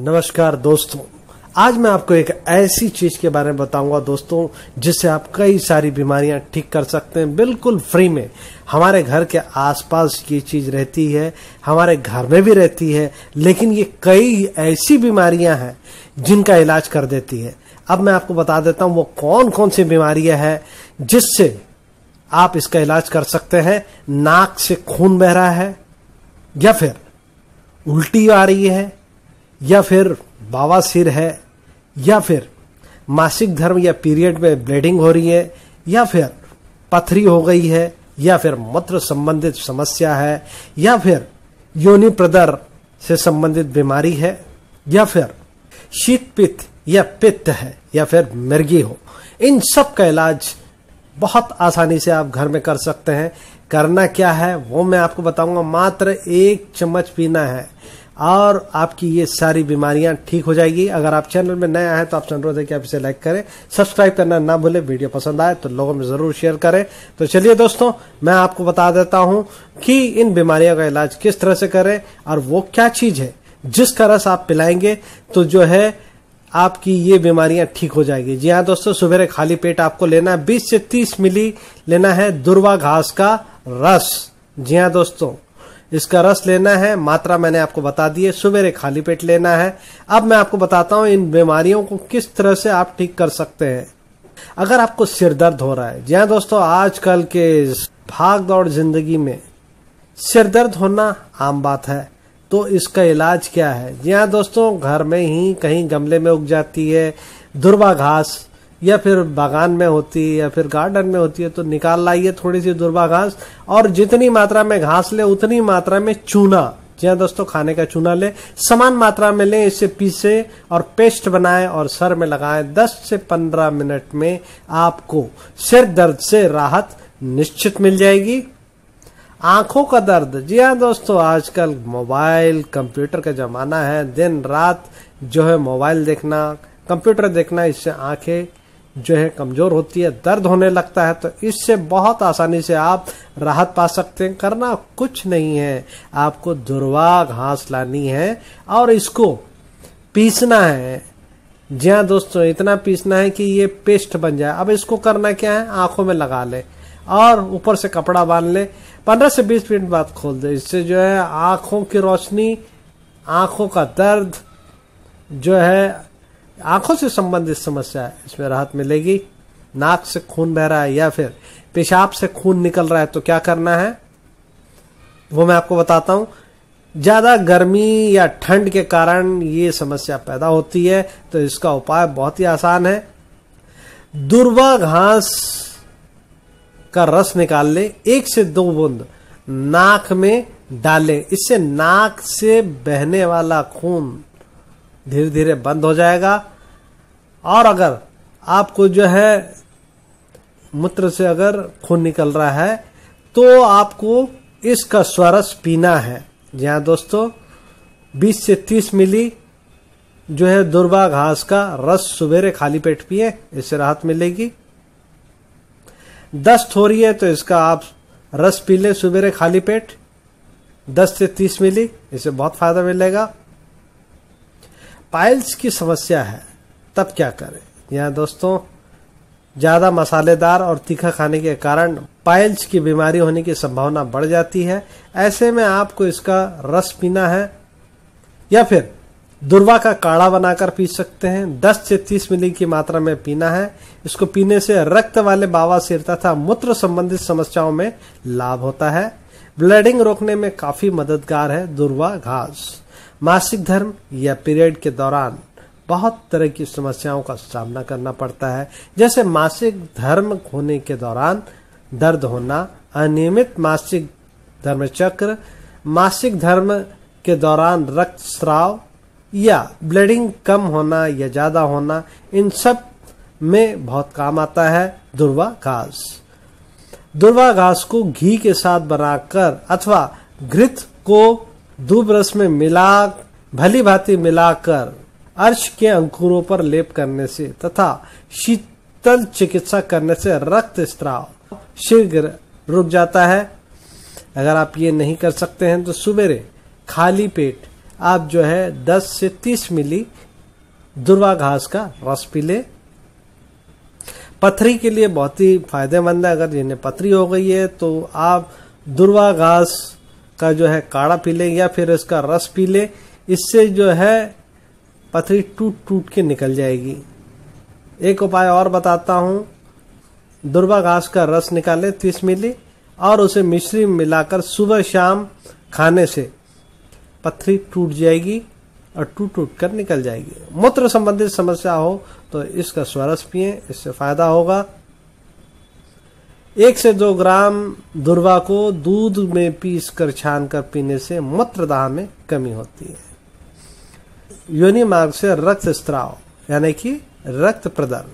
नमस्कार दोस्तों आज मैं आपको एक ऐसी चीज के बारे में बताऊंगा दोस्तों जिससे आप कई सारी बीमारियां ठीक कर सकते हैं बिल्कुल फ्री में हमारे घर के आसपास ये चीज रहती है हमारे घर में भी रहती है लेकिन ये कई ऐसी बीमारियां हैं जिनका इलाज कर देती है अब मैं आपको बता देता हूं वो कौन कौन सी बीमारियां हैं जिससे आप इसका इलाज कर सकते हैं नाक से खून बह रहा है या फिर उल्टी आ रही है या फिर सिर है या फिर मासिक धर्म या पीरियड में ब्लीडिंग हो रही है या फिर पथरी हो गई है या फिर मूत्र संबंधित समस्या है या फिर योनि प्रदर से संबंधित बीमारी है या फिर शीत पित्त या पित्त है या फिर मिर्गी हो इन सब का इलाज बहुत आसानी से आप घर में कर सकते हैं करना क्या है वो मैं आपको बताऊंगा मात्र एक चम्मच पीना है और आपकी ये सारी बीमारियां ठीक हो जाएगी अगर आप चैनल में नया आए तो आपसे अनुरोध है कि आप इसे लाइक करें सब्सक्राइब करना ना भूलें वीडियो पसंद आए तो लोगों में ज़रूर शेयर करें तो चलिए दोस्तों मैं आपको बता देता हूं कि इन बीमारियों का इलाज किस तरह से करें और वो क्या चीज़ है जिसका रस आप पिलाएंगे तो जो है आपकी ये बीमारियां ठीक हो जाएगी जी हाँ दोस्तों सुबह खाली पेट आपको लेना है बीस से तीस मिली लेना है दुर्वा घास का रस जी हाँ दोस्तों इसका रस लेना है मात्रा मैंने आपको बता दी है सवेरे खाली पेट लेना है अब मैं आपको बताता हूं इन बीमारियों को किस तरह से आप ठीक कर सकते हैं अगर आपको सिर दर्द हो रहा है जी हाँ दोस्तों आजकल के भाग दौड़ जिंदगी में सिर दर्द होना आम बात है तो इसका इलाज क्या है जी हाँ दोस्तों घर में ही कहीं गमले में उग जाती है दुर्वा घास या फिर बागान में होती है या फिर गार्डन में होती है तो निकाल लाइए थोड़ी सी दुर्बा घास और जितनी मात्रा में घास ले उतनी मात्रा में चूना जी हाँ दोस्तों खाने का चूना ले समान मात्रा में ले इसे पीसे और पेस्ट बनाए और सर में लगाए 10 से 15 मिनट में आपको सिर दर्द से राहत निश्चित मिल जाएगी आंखों का दर्द जी हाँ दोस्तों आजकल मोबाइल कंप्यूटर का जमाना है दिन रात जो है मोबाइल देखना कंप्यूटर देखना इससे आंखें जो है कमजोर होती है दर्द होने लगता है तो इससे बहुत आसानी से आप राहत पा सकते हैं करना कुछ नहीं है आपको दुर्वा घास लानी है और इसको पीसना है जी हाँ दोस्तों इतना पीसना है कि ये पेस्ट बन जाए अब इसको करना क्या है आंखों में लगा ले और ऊपर से कपड़ा बांध ले पंद्रह से बीस मिनट बाद खोल दे इससे जो है आंखों की रोशनी आंखों का दर्द जो है आंखों से संबंधित समस्या है इसमें राहत मिलेगी नाक से खून बह रहा है या फिर पेशाब से खून निकल रहा है तो क्या करना है वो मैं आपको बताता हूं ज्यादा गर्मी या ठंड के कारण ये समस्या पैदा होती है तो इसका उपाय बहुत ही आसान है दुर्वा घास का रस निकाल लें एक से दो बूंद नाक में डालें इससे नाक से बहने वाला खून धीरे धीरे बंद हो जाएगा और अगर आपको जो है मूत्र से अगर खून निकल रहा है तो आपको इसका स्वरस पीना है जी हाँ दोस्तों 20 से 30 मिली जो है दुर्वा घास का रस सवेरे खाली पेट पिए इससे राहत मिलेगी दस्त हो रही है तो इसका आप रस पी लें सवेरे खाली पेट 10 से 30 मिली इससे बहुत फायदा मिलेगा पाइल्स की समस्या है तब क्या करें यहाँ दोस्तों ज़्यादा मसालेदार और तीखा खाने के कारण पाइल्स की बीमारी होने की संभावना बढ़ जाती है ऐसे में आपको इसका रस पीना है या फिर दुर्वा का काढ़ा बनाकर पी सकते हैं 10 से 30 मिली की मात्रा में पीना है इसको पीने से रक्त वाले सिर तथा मूत्र संबंधित समस्याओं में लाभ होता है ब्लीडिंग रोकने में काफी मददगार है दुर्वा घास मासिक धर्म या पीरियड के दौरान बहुत तरह की समस्याओं का सामना करना पड़ता है जैसे मासिक धर्म होने के दौरान दर्द होना अनियमित मासिक धर्म चक्र मासिक धर्म के दौरान रक्त स्राव या ब्लडिंग कम होना या ज्यादा होना इन सब में बहुत काम आता है दुर्वा घास दुर्वा घास को घी के साथ बनाकर अथवा घृत को दूब रस में मिला भली भांति मिलाकर अर्श के अंकुरों पर लेप करने से तथा शीतल चिकित्सा करने से रक्त स्त्राव शीघ्र रुक जाता है अगर आप ये नहीं कर सकते हैं तो सुबेरे खाली पेट आप जो है 10 से 30 मिली दुर्वा घास का रस पी ले पथरी के लिए बहुत ही फायदेमंद है अगर जिन्हें पथरी हो गई है तो आप दुर्वा घास का जो है काढ़ा पी लें या फिर उसका रस पी लें इससे जो है पथरी टूट टूट के निकल जाएगी एक उपाय और बताता हूँ दुर्बा घास का रस निकालें तीस मिली और उसे मिश्री मिलाकर सुबह शाम खाने से पथरी टूट जाएगी और टूट टूट कर निकल जाएगी मूत्र संबंधित समस्या हो तो इसका स्वरस पिए इससे फायदा होगा एक से दो ग्राम दुर्वा को दूध में पीस कर छान कर पीने से मूत्रदाह में कमी होती है योनि मार्ग से रक्त स्त्राव यानी कि रक्त प्रदान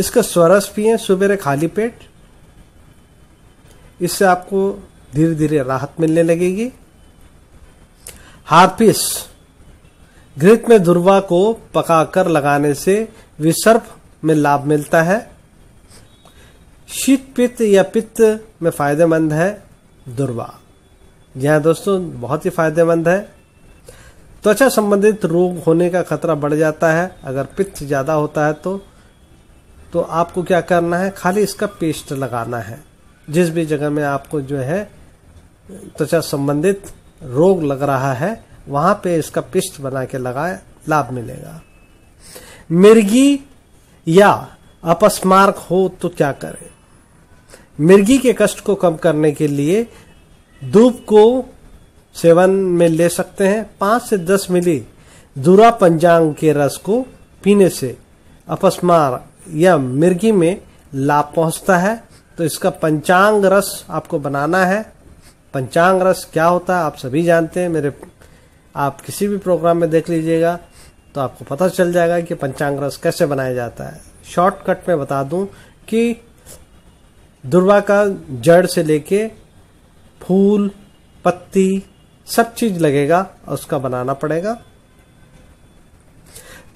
इसका स्वरस पिए सुबेरे खाली पेट इससे आपको धीरे धीरे राहत मिलने लगेगी हार्पिस घृत में दुर्वा को पकाकर लगाने से विसर्प में लाभ मिलता है शीत पित्त या पित्त में फायदेमंद है दुर्वा जी हाँ दोस्तों बहुत ही फायदेमंद है त्वचा संबंधित रोग होने का खतरा बढ़ जाता है अगर पित्त ज़्यादा होता है तो तो आपको क्या करना है खाली इसका पेस्ट लगाना है जिस भी जगह में आपको जो है त्वचा संबंधित रोग लग रहा है वहां पे इसका पेस्ट बना के लगाए लाभ मिलेगा मिर्गी या अपस्मारक हो तो क्या करें मिर्गी के कष्ट को कम करने के लिए धूप को सेवन में ले सकते हैं पांच से दस मिली दूरा पंजांग के रस को पीने से अपस्मार या मिर्गी में लाभ पहुंचता है तो इसका पंचांग रस आपको बनाना है पंचांग रस क्या होता है आप सभी जानते हैं मेरे आप किसी भी प्रोग्राम में देख लीजिएगा तो आपको पता चल जाएगा कि पंचांग रस कैसे बनाया जाता है शॉर्टकट में बता दूं कि दुर्वा का जड़ से लेके फूल पत्ती सब चीज लगेगा और उसका बनाना पड़ेगा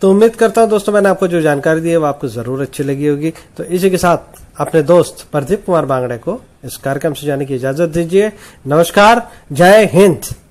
तो उम्मीद करता हूं दोस्तों मैंने आपको जो जानकारी दी है वो आपको जरूर अच्छी लगी होगी तो इसी के साथ अपने दोस्त प्रदीप कुमार बांगड़े को इस कार्यक्रम से जाने की इजाजत दीजिए नमस्कार जय हिंद